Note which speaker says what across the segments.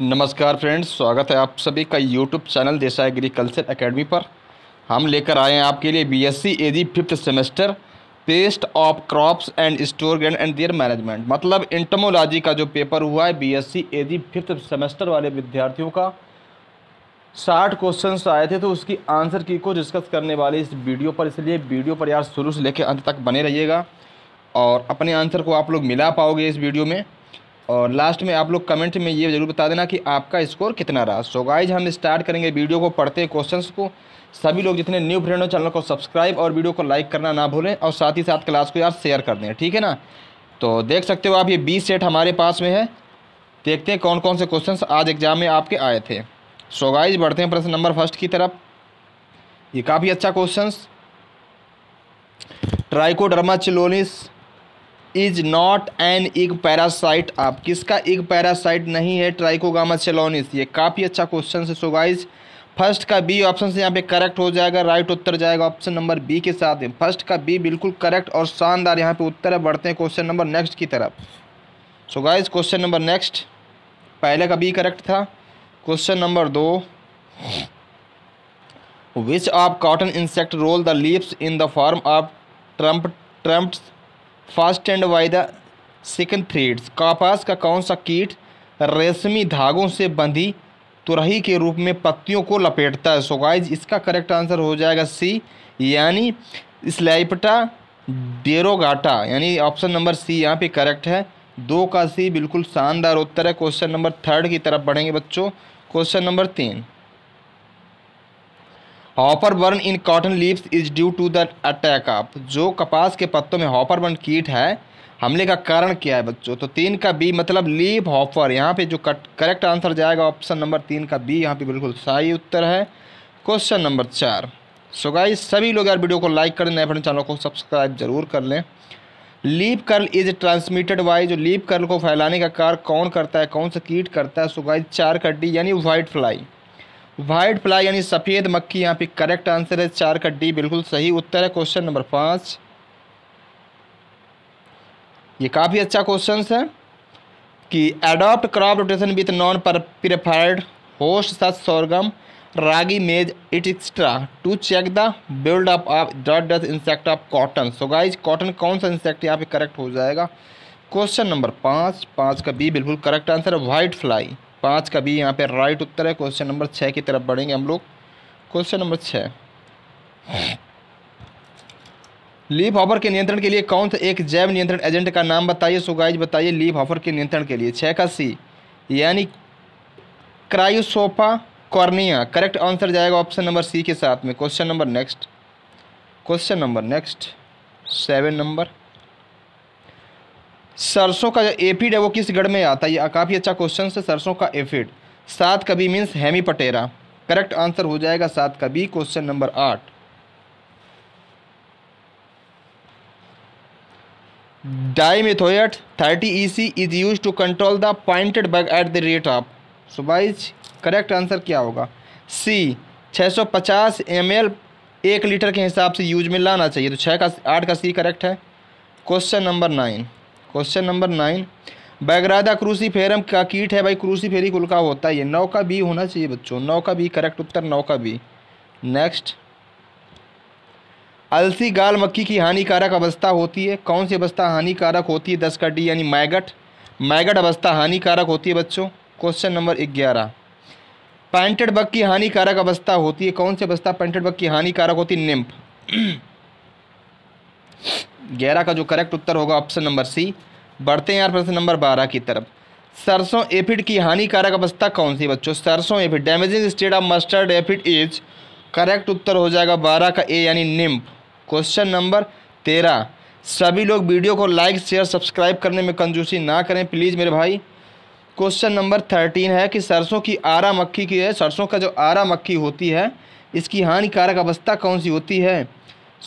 Speaker 1: नमस्कार फ्रेंड्स स्वागत है आप सभी का यूट्यूब चैनल देसा एग्रीकल्चर एकेडमी पर हम लेकर आए हैं आपके लिए BSc AG fifth semester pest of crops and stored grain and their management मतलब इंटमोलॉजी का जो पेपर हुआ है बीएससी एजी फिफ्थ सेमेस्टर वाले विद्यार्थियों का साठ क्वेश्चन आए थे तो उसकी आंसर की को डिस्कस करने वाले इस वीडियो पर इसलिए वीडियो पर यार शुरू से लेकर अंत तक बने रहिएगा और अपने आंसर को आप लोग मिला पाओगे इस वीडियो में और लास्ट में आप लोग कमेंट में ये ज़रूर बता देना कि आपका स्कोर कितना रहा सो गाइज हम स्टार्ट करेंगे वीडियो को पढ़ते क्वेश्चन को सभी लोग जितने न्यू फ्रेंड हो चैनल को सब्सक्राइब और वीडियो को लाइक करना ना भूलें और साथ ही साथ क्लास को यार शेयर कर दें ठीक है ना तो देख सकते हो आप ये बीस सेट हमारे पास में है देखते हैं कौन कौन से क्वेश्चंस आज एग्ज़ाम में आपके आए थे सो गाइज बढ़ते हैं प्रश्न नंबर फर्स्ट की तरफ ये काफ़ी अच्छा questions trichoderma chilonis is not an egg parasite आप किसका एग पैरासाइट नहीं है ट्राइकोगामा चेलोनिस ये काफ़ी अच्छा क्वेश्चन है सो गाइज फर्स्ट का बी ऑप्शन से यहाँ पे करेक्ट हो जाएगा राइट उत्तर जाएगा ऑप्शन नंबर बी के साथ में फर्स्ट का बी बिल्कुल करेक्ट और शानदार यहाँ पे उत्तर है बढ़ते हैं क्वेश्चन नंबर नेक्स्ट की तरफ so guys question number next पहले का बी करेक्ट था क्वेश्चन नंबर दो which of cotton insect roll the leaves in the form of trump trumps first and why the second threads कापास का कौन सा कीट रेशमी धागों से बंधी तुरही के रूप में पत्तियों को लपेटता है सो गाइज इसका करेक्ट आंसर हो जाएगा सी यानी स्लाइपटा डेरोगाटा यानी ऑप्शन नंबर सी यहाँ पे करेक्ट है दो का सी बिल्कुल शानदार उत्तर है क्वेश्चन नंबर थर्ड की तरफ बढ़ेंगे बच्चों क्वेश्चन नंबर तीन hopper burn in cotton leaves is due to the attack of जो कपास के पत्तों में हॉपर बर्न कीट है हमले का कारण क्या है बच्चों तो तीन का बी मतलब लीव हॉपर यहाँ पे जो करेक्ट आंसर जाएगा ऑप्शन नंबर तीन का बी यहाँ पे बिल्कुल सही उत्तर है क्वेश्चन नंबर चार सो गाइस सभी लोग यार वीडियो को लाइक कर दें अपने चैनल को सब्सक्राइब जरूर कर लें leaf curl is transmitted by जो लीप कर्ल को फैलाने का कार्य कौन करता है कौन सा कीट करता है सो गाइस चार का डी यानी वाइट फ्लाई व्हाइट फ्लाई यानी सफ़ेद मक्खी यहाँ पे करेक्ट आंसर है चार का डी बिल्कुल सही उत्तर है क्वेश्चन नंबर पाँच ये काफ़ी अच्छा क्वेश्चन है कि adopt crop rotation with non preferred host such sorghum ragi maize it extra to check the build up of डॉट डस insect of cotton so guys cotton कौन सा इंसेक्ट यहाँ पे करेक्ट हो जाएगा क्वेश्चन नंबर पाँच पाँच का बी बिल्कुल करेक्ट आंसर है वाइट फ्लाई पाँच का भी यहाँ पे राइट उत्तर है क्वेश्चन नंबर छः की तरफ बढ़ेंगे हम लोग क्वेश्चन नंबर छः लीप हॉफर के नियंत्रण के लिए कौन सा एक जैव नियंत्रण एजेंट का नाम बताइए सुगाइज बताइए लीप हॉफर के नियंत्रण के लिए छः का सी यानी क्रायोसोफा कॉर्निया करेक्ट आंसर जाएगा ऑप्शन नंबर सी के साथ में question number next question number next seven number सरसों का एफिड है वो किस गढ़ में आता है ये काफ़ी अच्छा क्वेश्चन है सरसों का एफिड सात कभी means hemiptera correct answer हो जाएगा सात कभी क्वेश्चन नंबर आठ dimethoate thirty E C is use to control the pointed bug at the rate of सुबाइज करेक्ट आंसर क्या होगा सी 650 एल एक लीटर के हिसाब से यूज में लाना चाहिए तो छः का आठ का सी करेक्ट है question number nine question number nine बैगरादा फेरम का कीट है भाई क्रूसी फेरी कुल का होता है ये नौ का बी होना चाहिए बच्चों नौ का बी करेक्ट उत्तर नौ का बी नेक्स्ट अलसी गाल मक्खी की हानिकारक अवस्था होती है कौन सी अवस्था हानिकारक होती है दस का डी यानी मैगट मैगट अवस्था हानिकारक होती है बच्चों क्वेश्चन नंबर ग्यारह पैंटेड बग की हानिकारक अवस्था होती है कौन सी अवस्था पैंटेड बग की हानिकारक होती है निम्फ ग्यारह का जो करेक्ट उत्तर होगा ऑप्शन नंबर सी बढ़ते हैं यार प्रश्न नंबर बारह की तरफ सरसों एफिड की हानिकारक अवस्था कौन सी बच्चों सरसों aphid damaging state of mustard aphid is correct उत्तर हो जाएगा बारह का ए यानी निम्प क्वेश्चन नंबर तेरह सभी लोग वीडियो को लाइक शेयर सब्सक्राइब करने में कंजूसी ना करें प्लीज़ मेरे भाई क्वेश्चन नंबर थर्टीन है कि सरसों की आरा मक्खी की है सरसों का जो आरा मक्खी होती है इसकी हानिकारक अवस्था कौन सी होती है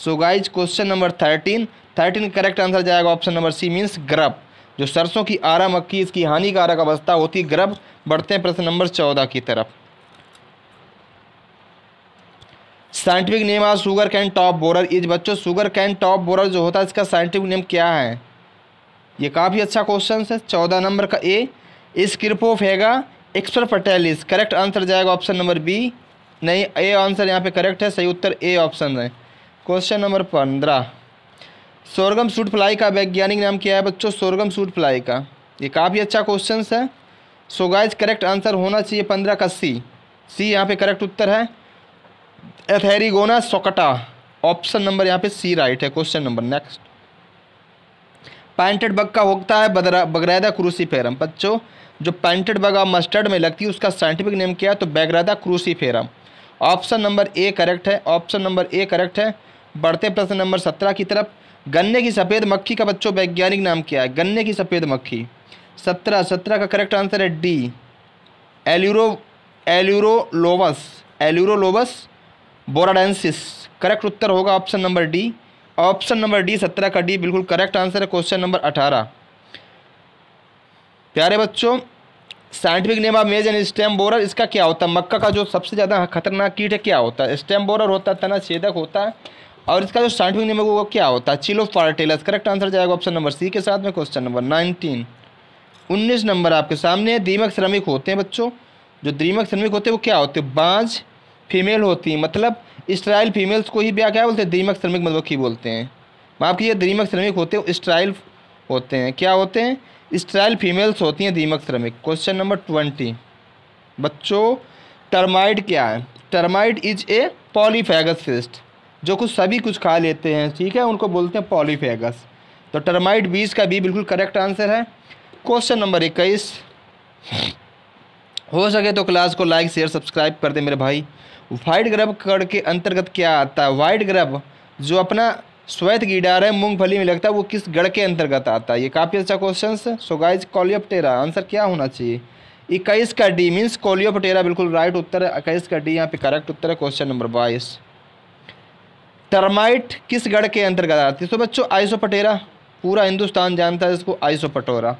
Speaker 1: so guys question number thirteen thirteen correct answer जाएगा option number C means grub जो सरसों की आरा मक्की इसकी हानिकारक अवस्था होती ग्रब बढ़ते हैं प्रश्न नंबर चौदह की तरफ साइंटिफिक नेम आज sugar can top borer is बच्चों शुगर कैन टॉप बोरर जो होता है इसका साइंटिफिक नेम क्या है ये काफ़ी अच्छा क्वेश्चन है चौदह नंबर का ए इस स्क्रिपोफ हैगा एक्सपर पटेलिस करेक्ट आंसर जाएगा ऑप्शन नंबर बी नहीं ए आंसर यहाँ पे करेक्ट है सही उत्तर ए ऑप्शन है क्वेश्चन नंबर पंद्रह सोरगम सूट फ्लाई का वैज्ञानिक नाम क्या है बच्चों सोरगम सूट फ्लाई का ये काफ़ी अच्छा क्वेश्चन है सो गाइज करेक्ट आंसर होना चाहिए पंद्रह का सी सी यहाँ पे करेक्ट उत्तर है एथेरिगोना सोकटा ऑप्शन नंबर यहाँ पे सी राइट है question number next painted bug का होता है क्रूसी फेरम बच्चों जो पैंटेड बग और मस्टर्ड में लगती है उसका साइंटिफिक नेम क्या है तो क्रूसी फेरम ऑप्शन नंबर ए करेक्ट है ऑप्शन नंबर ए करेक्ट है बढ़ते प्रश्न नंबर सत्रह की तरफ गन्ने की सफ़ेद मक्खी का बच्चों वैज्ञानिक नाम क्या है गन्ने की सफ़ेद मक्खी सत्रह सत्रह का करेक्ट आंसर है डी एल्यूरो एल्यूरोलोबस एल्यूरोलोबस बोराडेंसिस करेक्ट उत्तर होगा option number D option number D सत्रह का डी बिल्कुल करेक्ट आंसर है क्वेश्चन नंबर अठारह प्यारे बच्चों scientific name of maize and stem borer इसका क्या होता है मक्का का जो सबसे ज़्यादा खतरनाक कीट है क्या होता है स्टेम बोरर होता है तना छेदक होता है और इसका जो स्टार्टिंग नेम है वो क्या होता है चिलो फार्टेलस करेक्ट आंसर जाएगा ऑप्शन नंबर सी के साथ में क्वेश्चन नंबर नाइनटीन उन्नीस नंबर आपके सामने दीमक श्रमिक होते हैं बच्चों जो दीमक श्रमिक होते हैं वो क्या होते हैं बाँझ फीमेल होती हैं मतलब इसराइल फीमेल्स को ही ब्या क्या बोलते हैं दीमक श्रमिक मधुमक्खी मतलब बोलते हैं माफ ये दीमक श्रमिक होते हैं इसराइल होते हैं क्या होते हैं इसराइल फीमेल्स होती हैं दीमक श्रमिक क्वेश्चन नंबर ट्वेंटी बच्चों टर्माइड क्या है termite is a polyphagous pest जो कुछ सभी कुछ खा लेते हैं ठीक है उनको बोलते हैं पॉलीफेगस तो टर्माइट बीज का भी बिल्कुल करेक्ट आंसर है क्वेश्चन नंबर इक्कीस हो सके तो क्लास को लाइक शेयर सब्सक्राइब कर दे मेरे भाई वाइट ग्रब कड़ के अंतर्गत क्या आता है वाइट ग्रब जो अपना श्वेत गिडार है मूंगफली में लगता है वो किस गढ़ के अंतर्गत आता है ये काफ़ी अच्छा क्वेश्चन है सो गाइज कॉलियोपटेरा आंसर क्या होना चाहिए इक्कीस का डी मीन्स कॉलियोपटेरा बिल्कुल राइट उत्तर है इक्कीस का डी यहाँ पे करेक्ट उत्तर है क्वेश्चन नंबर बाईस टर्माइट किस गढ़ के अंतर्गत आती है तो बच्चों आइसोपटेरा पूरा हिंदुस्तान जानता है इसको आइसोपटोरा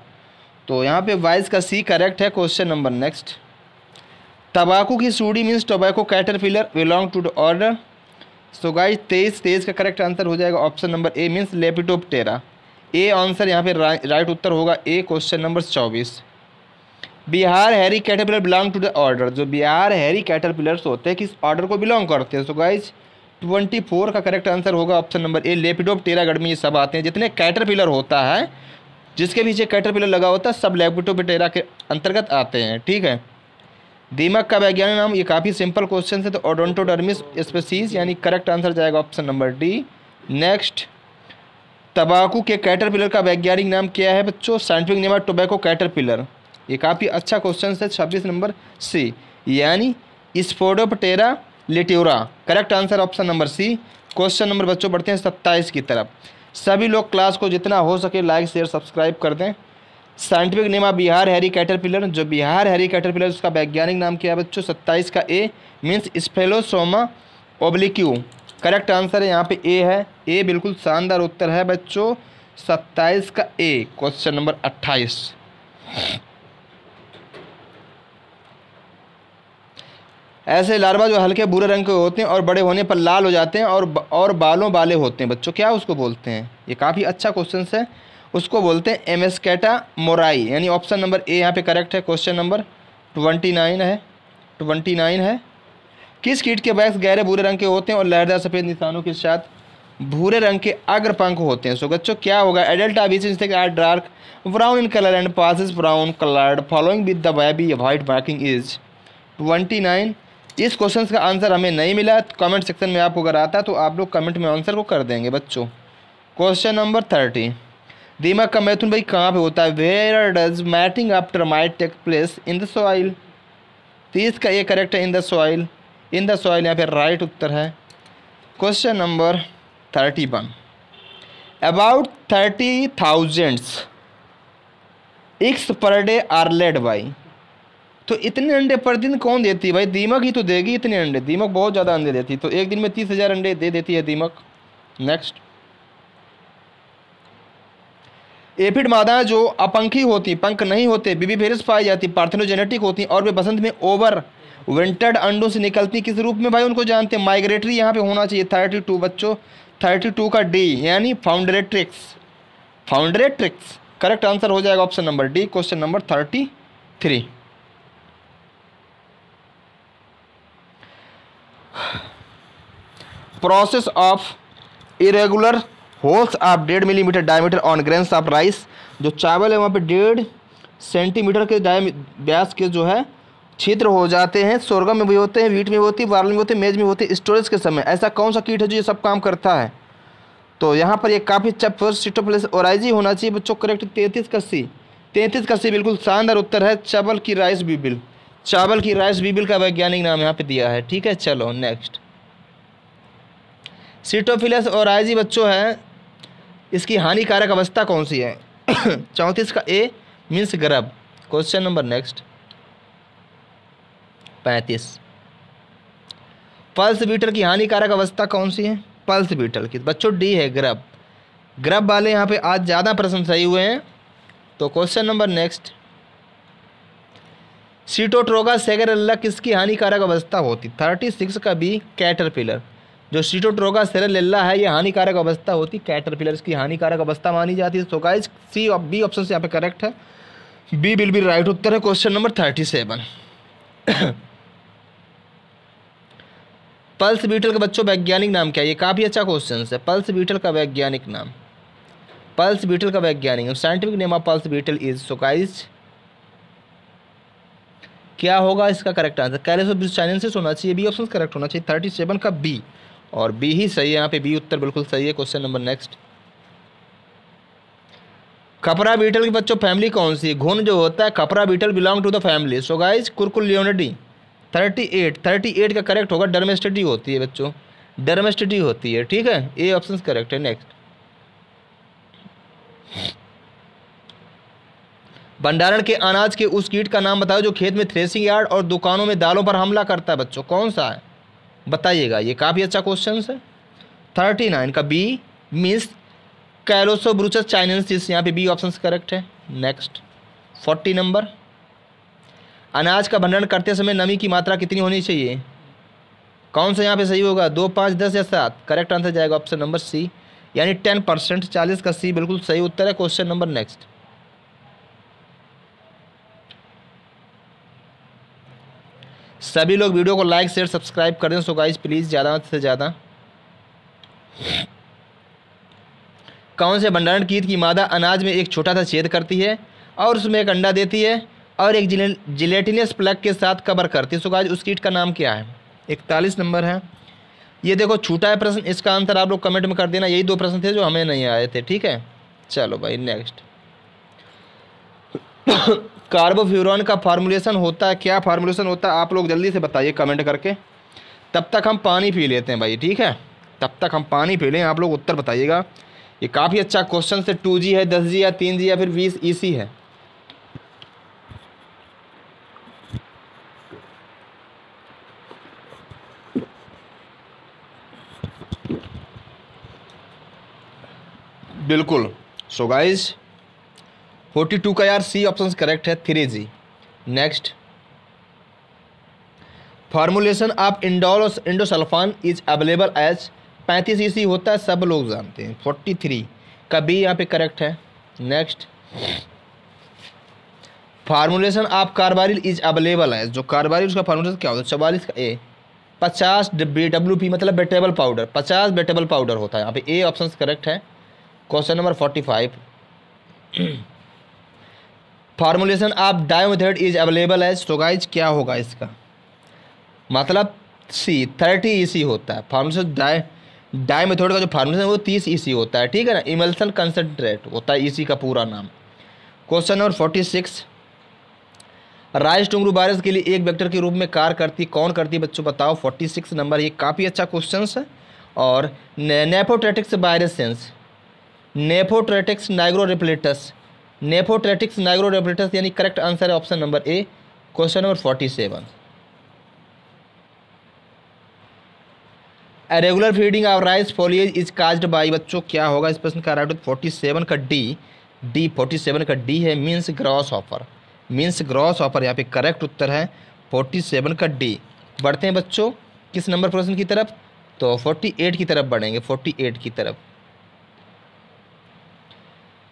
Speaker 1: तो यहाँ पे वाइज का सी करेक्ट है क्वेश्चन नंबर नेक्स्ट तबाकू की सूडी means tobacco caterpillar belong to the order so guys तेईस तेईस का करेक्ट आंसर हो जाएगा option number A means lepidoptera A answer यहाँ पे रा, राइट उत्तर होगा ए क्वेश्चन नंबर चौबीस Bihar hairy caterpillar belong to the order जो बिहार हैरी कैटरपिलर्स होते हैं किस ऑर्डर को बिलोंग करते हैं सो गाइज ट्वेंटी फोर का करेक्ट आंसर होगा option number A Lepidoptera में ये सब आते हैं जितने कैटरपिलर होता है जिसके पीछे कैटरपिलर लगा होता है सब लेपिडोप टेरा के अंतर्गत आते हैं ठीक है दीमक का वैज्ञानिक नाम ये काफ़ी सिंपल क्वेश्चन है तो ओडोंटोडर्मिस स्पेसीज यानी करेक्ट आंसर जाएगा ऑप्शन नंबर डी नेक्स्ट तंबाकू के कैटरपिलर का वैज्ञानिक नाम क्या है बच्चों साइंटिफिक नेम है टोबैको कैटरपिलर ये काफ़ी अच्छा क्वेश्चन है छब्बीस नंबर सी यानी Spodoptera litura correct answer option number C question number बच्चों बढ़ते हैं सत्ताईस की तरफ सभी लोग क्लास को जितना हो सके लाइक शेयर सब्सक्राइब कर दें साइंटिफिक नेम आप बिहार हैरी कैटरपिलर जो बिहार हैरी कैटरपिलर उसका वैज्ञानिक नाम क्या है बच्चों सत्ताईस का A means Spilosoma obliqua correct answer है यहाँ पे ए है ए बिल्कुल शानदार उत्तर है बच्चों सत्ताईस का ए क्वेश्चन नंबर अट्ठाईस ऐसे लार्वा जो हल्के भूरे रंग के होते हैं और बड़े होने पर लाल हो जाते हैं और और बालों वाले होते हैं बच्चों क्या उसको बोलते हैं ये काफ़ी अच्छा क्वेश्चन है उसको बोलते हैं एमएसकेटा मोराई यानी ऑप्शन नंबर ए यहाँ पे करेक्ट है क्वेश्चन नंबर ट्वेंटी नाइन है ट्वेंटी नाइन है किस कीट के बैग्स गहरे भूरे रंग के होते हैं और लहरदार सफ़ेद निशानों के साथ भूरे रंग के अग्रपंख होते हैं सो बच्चों क्या होगा एडल्ट आबीस are dark brown in colour and pass brown coloured following with the baby white marking is twenty nine इस क्वेश्चन का आंसर हमें नहीं मिला तो कमेंट सेक्शन में आपको अगर आता है तो आप लोग कमेंट में आंसर को कर देंगे बच्चों क्वेश्चन नंबर थर्टी दिमाग का मैथुन भाई कहाँ पे होता है where does mating after might take place in the soil तो इसका ये करेक्ट है in the soil in the soil यहाँ पे राइट उत्तर है question number thirty one about thirty thousands eggs पर डे आर लेड बाई तो इतने अंडे पर दिन कौन देती है भाई दीमक ही तो देगी इतने अंडे दीमक बहुत ज़्यादा अंडे देती है तो एक दिन में तीस हज़ार अंडे दे देती है दीमक नेक्स्ट एफिड मादाएं जो अपंखी होती पंख नहीं होते बीबी फेरिस पाई जाती पार्थेनोजेनेटिक होती और वे बसंत में ओवर विंटर्ड अंडों से निकलती किस रूप में भाई उनको जानते हैं माइग्रेटरी यहाँ पे होना चाहिए थर्टी टू बच्चों थर्टी टू का डी यानी फाउंडरेट्रिक्स फाउंडरेट्रिक्स करेक्ट आंसर हो जाएगा option number D question number thirty three process of irregular holes of डेढ़ millimetre diameter on grain of rice जो चावल है वहाँ पे डेढ़ सेंटीमीटर के डाय व्यास के जो है छिद्र हो जाते हैं सोरगम में भी होते हैं वीट में होती है वारल में होती है मेज में होती है स्टोरेज के समय ऐसा कौन सा कीट है जो ये सब काम करता है तो यहाँ पर ये काफ़ी चप सिटोप्लेस ओराइजी होना चाहिए बच्चों करेक्ट तैंतीस कस्सी तैंतीस कस्सी बिल्कुल शानदार उत्तर है चावल की राइस भी बिल्कुल चावल की राइस बीबिल का वैज्ञानिक नाम यहाँ पे दिया है ठीक है चलो नेक्स्ट सीटोफिलस और आईजी बच्चों है इसकी हानिकारक अवस्था कौन सी है चौंतीस का ए मीन्स गर्भ क्वेश्चन नंबर नेक्स्ट पैंतीस पल्स बीटल की हानिकारक अवस्था कौन सी है पल्स बीटल की बच्चों डी है ग्रब ग्रब वाले यहाँ पे आज ज़्यादा प्रश्न सही हुए हैं तो question number next Sitotroga cerealella किसकी हानिकारक अवस्था होती थर्टी सिक्स का बी कैटरपिलर जो सीटोट्रोगा सेरेलेल्ला है ये हानिकारक अवस्था होती कैटरपिलर की हानिकारक अवस्था मानी जाती है सो गाइज सी और बी ऑप्शन यहाँ पे करेक्ट है बी विल बी राइट उत्तर है question number thirty seven pulse beetle का बच्चों वैज्ञानिक नाम क्या है ये काफ़ी अच्छा क्वेश्चन है पल्स बीटल का वैज्ञानिक नाम पल्स बीटल का वैज्ञानिक scientific name of pulse beetle is so guys क्या होगा इसका correct answer Callosobruchus chinensis होना चाहिए बी ऑप्शन करेक्ट होना चाहिए थर्टी सेवन का बी और बी ही सही है यहाँ पे बी उत्तर बिल्कुल सही है question number next khapra beetle के बच्चों फैमिली कौन सी घुन जो होता है khapra beetle belong to the family so guys कुरकुल थर्टी एट थर्टी एट का करेक्ट होगा डर्मेस्टिटी होती है बच्चों डर्मेस्टिटी होती है ठीक है ए ऑप्शन करेक्ट है नेक्स्ट भंडारण के अनाज के उस कीट का नाम बताओ जो खेत में थ्रेसिंग यार्ड और दुकानों में दालों पर हमला करता है बच्चों कौन सा है बताइएगा ये काफ़ी अच्छा क्वेश्चन है थर्टी नाइन का B means Bruchus Callosobruchus chinensis यहाँ पे बी ऑप्शन करेक्ट है नेक्स्ट फोर्टी नंबर अनाज का भंडारण करते समय नमी की मात्रा कितनी होनी चाहिए कौन सा यहाँ पे सही होगा दो पाँच दस या सात करेक्ट आंसर जाएगा ऑप्शन नंबर सी यानी टेन परसेंट चालीस का सी बिल्कुल सही उत्तर है क्वेश्चन नंबर नेक्स्ट सभी लोग वीडियो को लाइक शेयर सब्सक्राइब कर दें सो गाइज प्लीज़ ज़्यादा से ज़्यादा कौन से भंडारण कीट की मादा अनाज में एक छोटा सा छेद करती है और उसमें एक अंडा देती है और एक जिले जिलेटिनस प्लग के साथ कवर करती है सो गाइज उस कीट का नाम क्या है इकतालीस नंबर है ये देखो छूटा है प्रश्न इसका आंसर आप लोग कमेंट में कर देना यही दो प्रश्न थे जो हमें नहीं आए थे ठीक है चलो भाई नेक्स्ट कार्बोफ्यूरॉन का फार्मूलेशन होता है क्या फार्मूलेशन होता है आप लोग जल्दी से बताइए कमेंट करके तब तक हम पानी पी लेते हैं भाई ठीक है तब तक हम पानी पी लें आप लोग उत्तर बताइएगा ये काफ़ी अच्छा क्वेश्चन से टू जी है दस जी या तीन जी या फिर बीस ई e है बिल्कुल so so guys forty two का यार सी ऑप्शन करेक्ट है three G next formulation of इंडोल इंडोसल्फान इज अवेलेबल एज पैंतीस ई सी होता है सब लोग जानते हैं फोर्टी थ्री का बी यहाँ पे करेक्ट है next formulation of carbaryl is available है जो कार्बारिल उसका फार्मूलेशन क्या होता है चवालीस का ए पचास बी डब्ल्यू पी मतलब बेटेबल पाउडर पचास बेटेबल पाउडर होता है यहाँ पे ए ऑप्शन करेक्ट है question number forty five formulation of dimethoate is available है तो गाइज क्या होगा इसका मतलब सी थर्टी ई सी होता है फार्मुलेशन डाय डाय मेथड का जो फार्मुलेशन है वो तीस ई e सी होता है ठीक है ना इमल्सन कंसनट्रेट होता है ई e सी का पूरा नाम question number forty six rice tungro virus के लिए एक वेक्टर के रूप में कार्य करती कौन करती बच्चों बताओ फोर्टी सिक्स नंबर ये काफ़ी अच्छा क्वेश्चन है और ने, नेफोट्रेटिक्स सेंस नेफोट्रेटिक्स नाइग्रो रिप्लेटस नेफोट्रेटिक्स नाइग्रो यानी करेक्ट आंसर है option number A question number forty seven regular feeding of rice foliage is caused by बच्चों क्या होगा इस प्रश्न का राइट फोर्टी सेवन का डी डी फोर्टी सेवन का डी है means grasshopper means grasshopper यहाँ पे करेक्ट उत्तर है फोर्टी सेवन का डी बढ़ते हैं बच्चों किस नंबर प्रश्न की तरफ तो फोर्टी एट की तरफ बढ़ेंगे फोर्टी एट की तरफ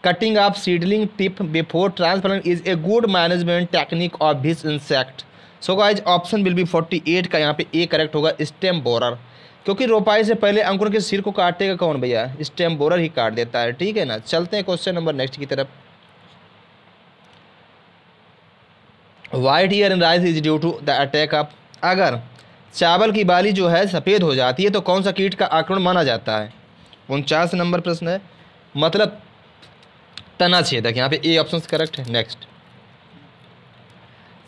Speaker 1: cutting of seedling tip before transplant is a good management technique of this insect so guys option will be 48 का यहाँ पे ए करेक्ट होगा स्टेम बोरर क्योंकि रोपाई से पहले अंकुर के सिर को काटेगा कौन भैया स्टेम बोरर ही काट देता है ठीक है ना चलते हैं क्वेश्चन नंबर नेक्स्ट की तरफ white ear in rice is due to the attack up अगर चावल की बाली जो है सफ़ेद हो जाती है तो कौन सा कीट का आक्रमण माना जाता है उनचास नंबर प्रश्न है मतलब तना छेदक यहाँ पे ए ऑप्शन करेक्ट है नेक्स्ट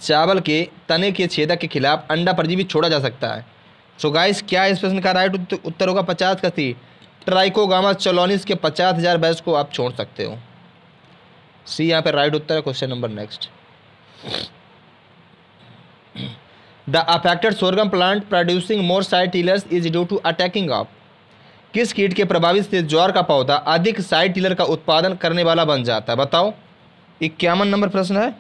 Speaker 1: चावल के तने के छेदक के खिलाफ अंडा परजीवी छोड़ा जा सकता है सो so गाइस क्या इस प्रश्न का राइट उत्तर होगा पचास का सी ट्राइकोगामा चलोनिस के पचास हज़ार बैस को आप छोड़ सकते हो सी यहाँ पे राइट उत्तर है question number next the affected sorghum plant producing more site is due to attacking of किस कीट के प्रभावित से ज्वार का पौधा अधिक साइड टिलर का उत्पादन करने वाला बन जाता है बताओ इक्यावन नंबर प्रश्न है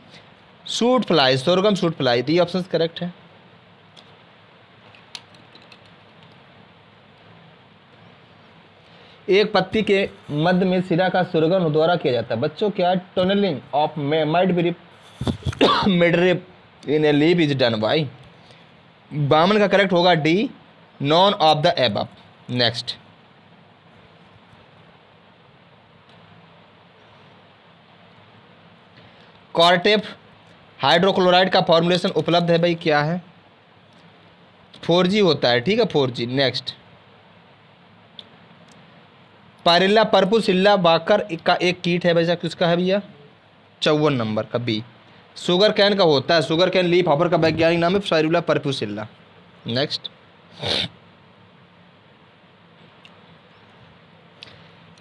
Speaker 1: shoot fly sorghum shoot fly तो ये ऑप्शन करेक्ट है एक पत्ती के मध्य में सिरा का सुरगन द्वारा किया जाता है बच्चों क्या tunnelling of might be midrib in a leaf is done by बामन का करेक्ट होगा D none of the above next cartap hydrochloride का फॉर्मूलेशन उपलब्ध है भाई क्या है फोर जी होता है ठीक है फोर जी नेक्स्ट पारिल्ला परपुसिल्ला बाकर का एक कीट है भैया किसका है भैया चौवन नंबर का बी शुगर कैन का होता है शुगर कैन लीफ हॉपर का वैज्ञानिक नाम है फारिल्ला परपुसिल्ला नेक्स्ट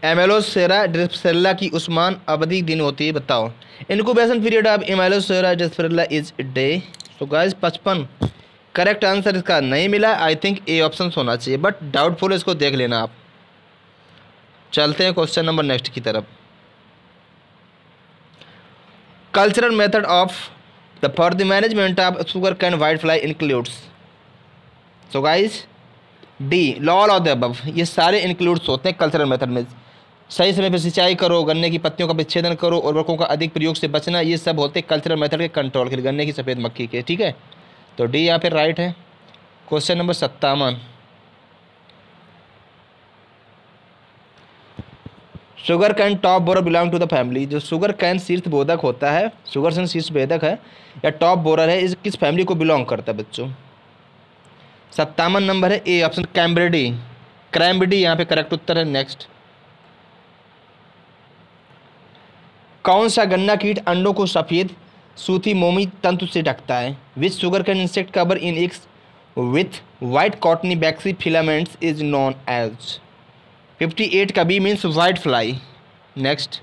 Speaker 1: एमेलोसेरा ड्रिस्पेरला की उस्मान अवधि दिन होती है बताओ इनकोबेशन पीरियड ऑफ एमेलोसेरा ड्रिस्पेरला इज डे सो गाइज पचपन करेक्ट आंसर इसका नहीं मिला आई थिंक ए ऑप्शन होना चाहिए बट डाउटफुल इसको देख लेना आप चलते हैं क्वेश्चन नंबर नेक्स्ट की तरफ cultural method of the for the management of sugarcane white fly includes so guys D all of the above ये सारे इंक्लूड्स होते हैं कल्चरल मेथड में सही समय पर सिंचाई करो गन्ने की पत्तियों का विच्छेदन करो उर्वरकों का अधिक प्रयोग से बचना ये सब होते कल्चरल मेथड के कंट्रोल के गन्ने की सफ़ेद मक्खी के ठीक है तो डी यहाँ पर राइट है क्वेश्चन नंबर सत्तावन sugar cane top borer belong to the family जो शुगर कैन शीर्ष बोधक होता है शुगर सन शीर्ष भेदक है या टॉप बोरर है इस किस फैमिली को बिलोंग करता है बच्चों सत्तावन नंबर है ए ऑप्शन कैम्ब्रेडी क्रैम्बडी यहाँ पे करेक्ट उत्तर है नेक्स्ट कौन सा गन्ना कीट अंडों को सफ़ेद सूती मोमी तंतु से ढकता है which sugarcane insect cover in ex with white cottony waxy filaments is known as fifty eight का B means white fly next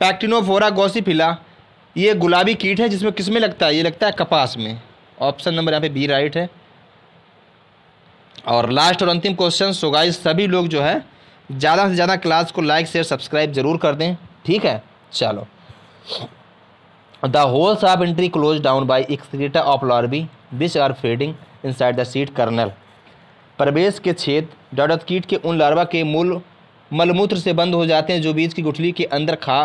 Speaker 1: Pectinophora gossypiella ये गुलाबी कीट है जिसमें किस में लगता है ये लगता है कपास में ऑप्शन नंबर यहाँ पे बी राइट है और लास्ट और अंतिम क्वेश्चन सोगाई सभी लोग जो है ज़्यादा से ज़्यादा क्लास को लाइक शेयर सब्सक्राइब जरूर कर दें ठीक है चलो the holes of entry close down by excreta of larvae which are feeding side the seed kernel प्रवेश के छेद डॉडत कीट के उन लार्वा के मूल मलमूत्र से बंद हो जाते हैं जो बीज की गुठली के अंदर खा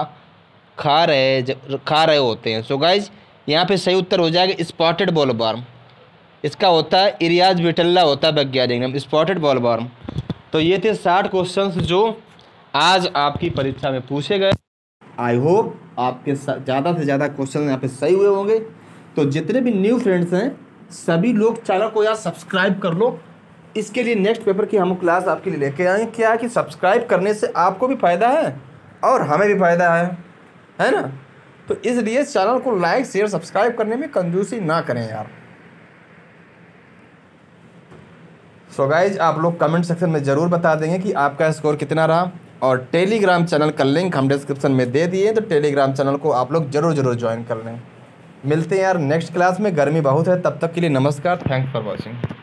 Speaker 1: खा रहे खा रहे होते हैं सो गाइज यहाँ पे सही उत्तर हो जाएगा स्पॉटेड बॉलबार्म इसका होता है इरियाज बिटल्ला होता है वैज्ञानिक नाम स्पॉटेड बॉलबार्म तो ये थे साठ क्वेश्चन जो आज आपकी परीक्षा में पूछे गए आई होप आपके ज़्यादा से ज़्यादा क्वेश्चन यहाँ पे सही हुए होंगे तो जितने भी न्यू फ्रेंड्स हैं सभी लोग चैनल को यार सब्सक्राइब कर लो इसके लिए नेक्स्ट पेपर की हम क्लास आपके लिए लेके आए क्या है कि सब्सक्राइब करने से आपको भी फ़ायदा है और हमें भी फ़ायदा है है ना तो इसलिए चैनल को लाइक शेयर सब्सक्राइब करने में कंजूसी ना करें यार सो so गाइज आप लोग कमेंट सेक्शन में ज़रूर बता देंगे कि आपका स्कोर कितना रहा और टेलीग्राम चैनल का लिंक हम डिस्क्रिप्शन में दे दिए तो टेलीग्राम चैनल को आप लोग ज़रूर ज़रूर ज्वाइन कर लें मिलते हैं यार नेक्स्ट क्लास में गर्मी बहुत है तब तक के लिए नमस्कार थैंक्स फॉर वॉचिंग